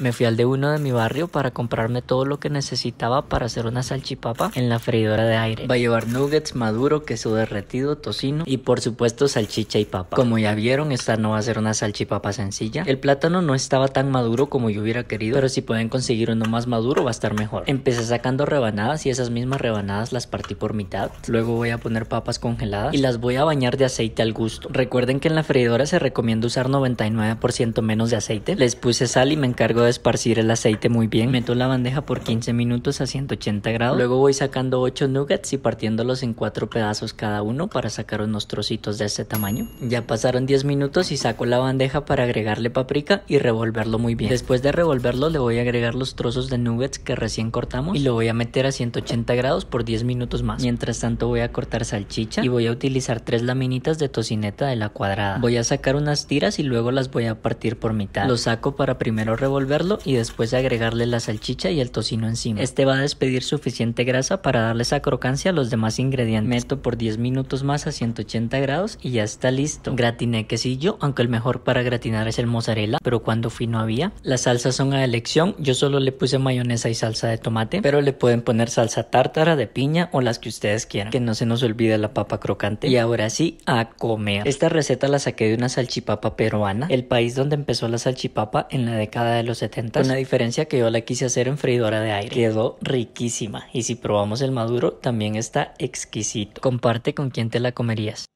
Me fui al de uno de mi barrio para comprarme todo lo que necesitaba para hacer una salchipapa en la freidora de aire. Va a llevar nuggets, maduro, queso derretido, tocino y por supuesto salchicha y papa. Como ya vieron, esta no va a ser una salchipapa sencilla. El plátano no estaba tan maduro como yo hubiera querido, pero si pueden conseguir uno más maduro va a estar mejor. Empecé sacando rebanadas y esas mismas rebanadas las partí por mitad. Luego voy a poner papas congeladas y las voy a bañar de aceite al gusto. Recuerden que en la freidora se recomienda usar 99% menos de aceite. Les puse sal y me encargo de esparcir el aceite muy bien. Meto la bandeja por 15 minutos a 180 grados. Luego voy sacando 8 nuggets y partiéndolos en 4 pedazos cada uno para sacar unos trocitos de este tamaño. Ya pasaron 10 minutos y saco la bandeja para agregarle paprika y revolverlo muy bien. Después de revolverlo le voy a agregar los trozos de nuggets que recién cortamos y lo voy a meter a 180 grados por 10 minutos más. Mientras tanto voy a cortar salchicha y voy a utilizar 3 laminitas de tocineta de la cuadrada. Voy a sacar unas tiras y luego las voy a partir por mitad. Lo saco para primero revolver y después agregarle la salchicha y el tocino encima. Este va a despedir suficiente grasa para darle esa crocancia a los demás ingredientes. Meto por 10 minutos más a 180 grados y ya está listo. Gratiné quesillo, aunque el mejor para gratinar es el mozzarella, pero cuando fui no había. Las salsas son a elección, yo solo le puse mayonesa y salsa de tomate, pero le pueden poner salsa tártara de piña o las que ustedes quieran. Que no se nos olvide la papa crocante. Y ahora sí, a comer. Esta receta la saqué de una salchipapa peruana, el país donde empezó la salchipapa en la década de los una diferencia que yo la quise hacer en freidora de aire. Quedó riquísima y si probamos el maduro también está exquisito. Comparte con quién te la comerías.